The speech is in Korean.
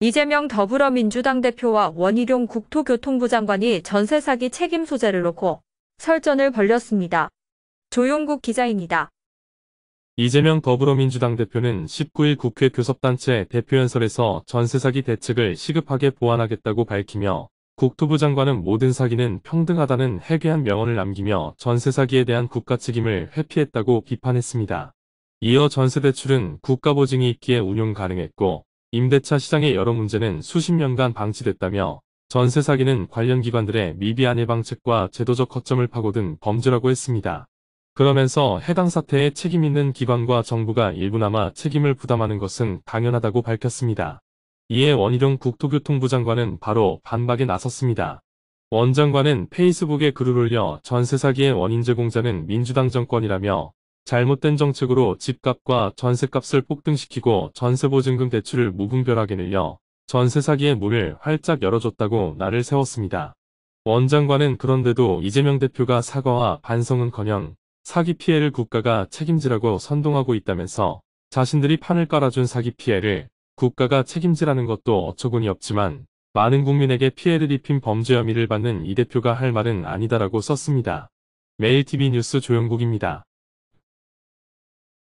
이재명 더불어민주당 대표와 원희룡 국토교통부 장관이 전세 사기 책임 소재를 놓고 설전을 벌렸습니다 조용국 기자입니다. 이재명 더불어민주당 대표는 19일 국회 교섭단체 대표연설에서 전세 사기 대책을 시급하게 보완하겠다고 밝히며 국토부 장관은 모든 사기는 평등하다는 해괴한 명언을 남기며 전세 사기에 대한 국가 책임을 회피했다고 비판했습니다. 이어 전세 대출은 국가 보증이 있기에 운용 가능했고 임대차 시장의 여러 문제는 수십 년간 방치됐다며 전세 사기는 관련 기관들의 미비한 예방책과 제도적 허점을 파고든 범죄라고 했습니다. 그러면서 해당 사태에 책임 있는 기관과 정부가 일부나마 책임을 부담하는 것은 당연하다고 밝혔습니다. 이에 원희룡 국토교통부 장관은 바로 반박에 나섰습니다. 원 장관은 페이스북에 글을 올려 전세 사기의 원인 제공자는 민주당 정권이라며 잘못된 정책으로 집값과 전세값을 폭등시키고 전세보증금 대출을 무분별하게 늘려 전세 사기의 문을 활짝 열어줬다고 나를 세웠습니다. 원장관은 그런데도 이재명 대표가 사과와 반성은커녕 사기 피해를 국가가 책임지라고 선동하고 있다면서 자신들이 판을 깔아준 사기 피해를 국가가 책임지라는 것도 어처구니 없지만 많은 국민에게 피해를 입힌 범죄 혐의를 받는 이 대표가 할 말은 아니다라고 썼습니다. 매일TV 뉴스 조영국입니다.